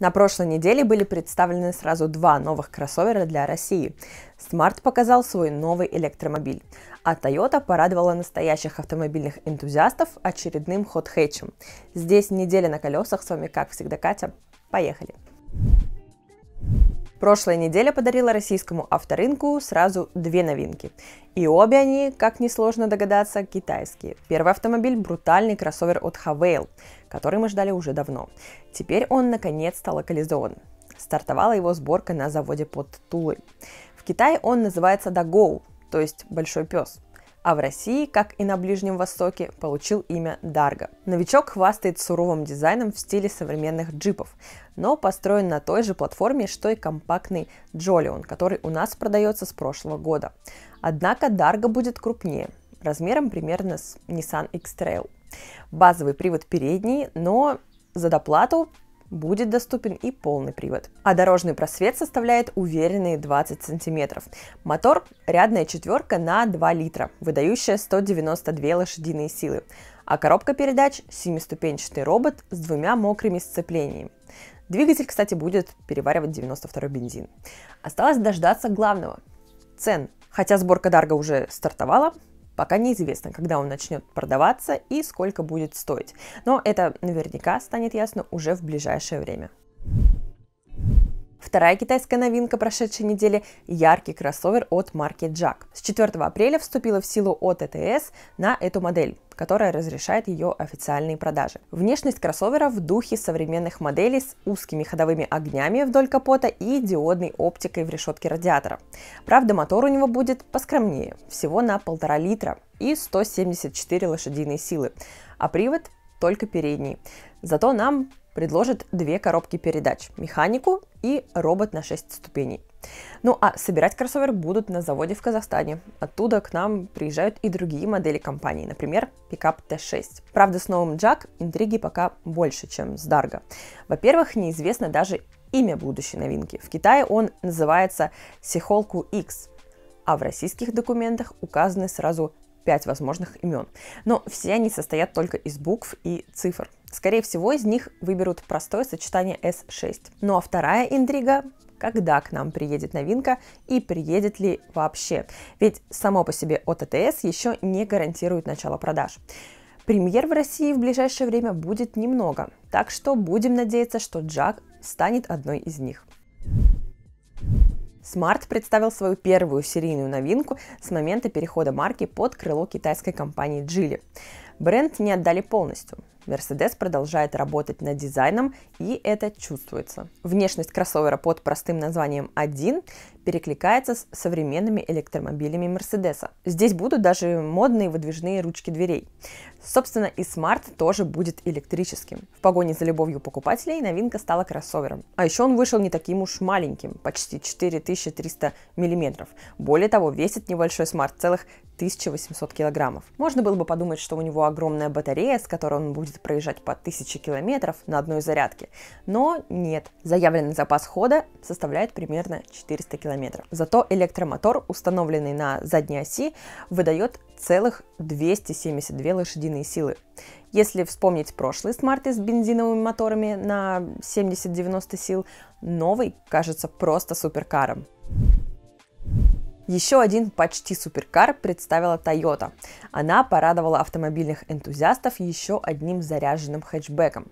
На прошлой неделе были представлены сразу два новых кроссовера для России. Smart показал свой новый электромобиль, а Toyota порадовала настоящих автомобильных энтузиастов очередным хот-хэтчем. Здесь неделя на колесах, с вами как всегда Катя. Поехали! Прошлая неделя подарила российскому авторынку сразу две новинки. И обе они, как несложно догадаться, китайские. Первый автомобиль – брутальный кроссовер от Havail который мы ждали уже давно. Теперь он наконец-то локализован. Стартовала его сборка на заводе под Тулой. В Китае он называется Дагоу, то есть «большой пес», а в России, как и на Ближнем Востоке, получил имя Дарго. Новичок хвастает суровым дизайном в стиле современных джипов, но построен на той же платформе, что и компактный Джолион, который у нас продается с прошлого года. Однако Дарго будет крупнее, размером примерно с Nissan X-Trail. Базовый привод передний, но за доплату будет доступен и полный привод. А дорожный просвет составляет уверенные 20 сантиметров. Мотор – рядная четверка на 2 литра, выдающая 192 лошадиные силы. А коробка передач – семиступенчатый робот с двумя мокрыми сцеплениями. Двигатель, кстати, будет переваривать 92 бензин. Осталось дождаться главного – цен. Хотя сборка Дарго уже стартовала, Пока неизвестно, когда он начнет продаваться и сколько будет стоить. Но это наверняка станет ясно уже в ближайшее время. Вторая китайская новинка прошедшей недели – яркий кроссовер от марки Jack. С 4 апреля вступила в силу ОТТС на эту модель которая разрешает ее официальные продажи. Внешность кроссовера в духе современных моделей с узкими ходовыми огнями вдоль капота и диодной оптикой в решетке радиатора. Правда, мотор у него будет поскромнее, всего на полтора литра и 174 лошадиные силы, а привод только передний. Зато нам предложит две коробки передач – механику и робот на 6 ступеней. Ну а собирать кроссовер будут на заводе в Казахстане. Оттуда к нам приезжают и другие модели компании, например, пикап Т6. Правда, с новым Джак интриги пока больше, чем с Дарго. Во-первых, неизвестно даже имя будущей новинки. В Китае он называется Сихолку X, а в российских документах указаны сразу 5 возможных имен. Но все они состоят только из букв и цифр. Скорее всего, из них выберут простое сочетание S6. Ну а вторая интрига когда к нам приедет новинка и приедет ли вообще. Ведь само по себе ОТТС еще не гарантирует начало продаж. Премьер в России в ближайшее время будет немного, так что будем надеяться, что Джак станет одной из них. Smart представил свою первую серийную новинку с момента перехода марки под крыло китайской компании Geely. Бренд не отдали полностью. Mercedes продолжает работать над дизайном, и это чувствуется. Внешность кроссовера под простым названием 1 перекликается с современными электромобилями Mercedes. Здесь будут даже модные выдвижные ручки дверей. Собственно, и Smart тоже будет электрическим. В погоне за любовью покупателей новинка стала кроссовером. А еще он вышел не таким уж маленьким, почти 4300 мм. Более того, весит небольшой Smart целых 1800 килограммов. Можно было бы подумать, что у него огромная батарея, с которой он будет проезжать по 1000 километров на одной зарядке. Но нет, заявленный запас хода составляет примерно 400 километров. Зато электромотор, установленный на задней оси, выдает целых 272 лошадиные силы. Если вспомнить прошлые смарты с бензиновыми моторами на 70-90 сил, новый кажется просто суперкаром. Еще один почти суперкар представила Toyota. Она порадовала автомобильных энтузиастов еще одним заряженным хэтчбеком.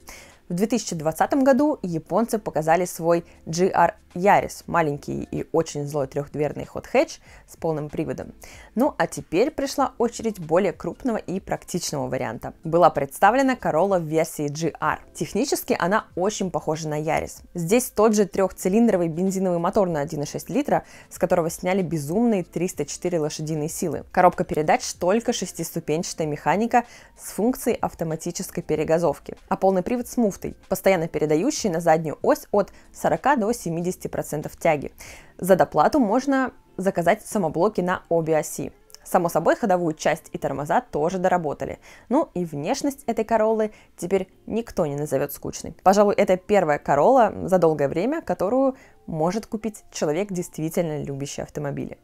В 2020 году японцы показали свой GR Ярис, маленький и очень злой трехдверный ход хэтч с полным приводом. Ну а теперь пришла очередь более крупного и практичного варианта. Была представлена Corolla в версии GR. Технически она очень похожа на Ярис. Здесь тот же трехцилиндровый бензиновый мотор на 1,6 литра, с которого сняли безумные 304 лошадиные силы. Коробка передач только шестиступенчатая механика с функцией автоматической перегазовки, а полный привод с муфтой, постоянно передающий на заднюю ось от 40 до 70 50% тяги. За доплату можно заказать самоблоки на обе оси. Само собой, ходовую часть и тормоза тоже доработали. Ну и внешность этой Короллы теперь никто не назовет скучной. Пожалуй, это первая Королла за долгое время, которую может купить человек, действительно любящий автомобили.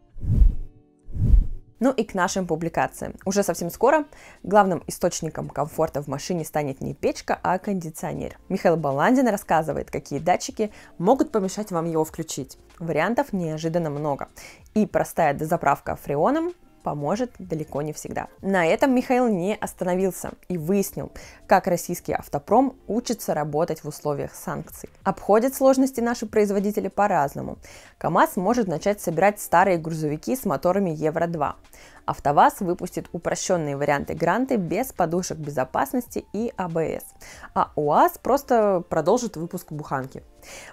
Ну и к нашим публикациям. Уже совсем скоро главным источником комфорта в машине станет не печка, а кондиционер. Михаил Баландин рассказывает, какие датчики могут помешать вам его включить. Вариантов неожиданно много. И простая дозаправка фреоном поможет далеко не всегда. На этом Михаил не остановился и выяснил, как российский автопром учится работать в условиях санкций. Обходят сложности наши производители по-разному. КАМАЗ может начать собирать старые грузовики с моторами Евро-2. АвтоВАЗ выпустит упрощенные варианты гранты без подушек безопасности и АБС, а УАЗ просто продолжит выпуск буханки.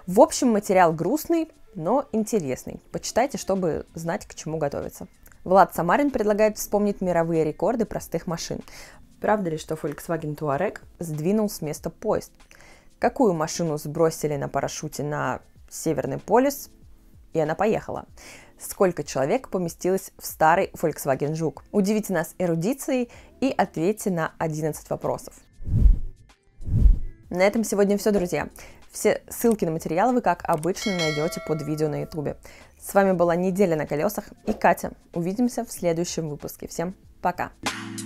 В общем, материал грустный, но интересный. Почитайте, чтобы знать, к чему готовиться. Влад Самарин предлагает вспомнить мировые рекорды простых машин. Правда ли, что Volkswagen Touareg сдвинул с места поезд? Какую машину сбросили на парашюте на Северный полюс, и она поехала? Сколько человек поместилось в старый Volkswagen Жук? Удивите нас эрудицией и ответьте на 11 вопросов. На этом сегодня все, друзья. Все ссылки на материалы вы, как обычно, найдете под видео на YouTube. С вами была «Неделя на колесах» и Катя. Увидимся в следующем выпуске. Всем пока! Пока!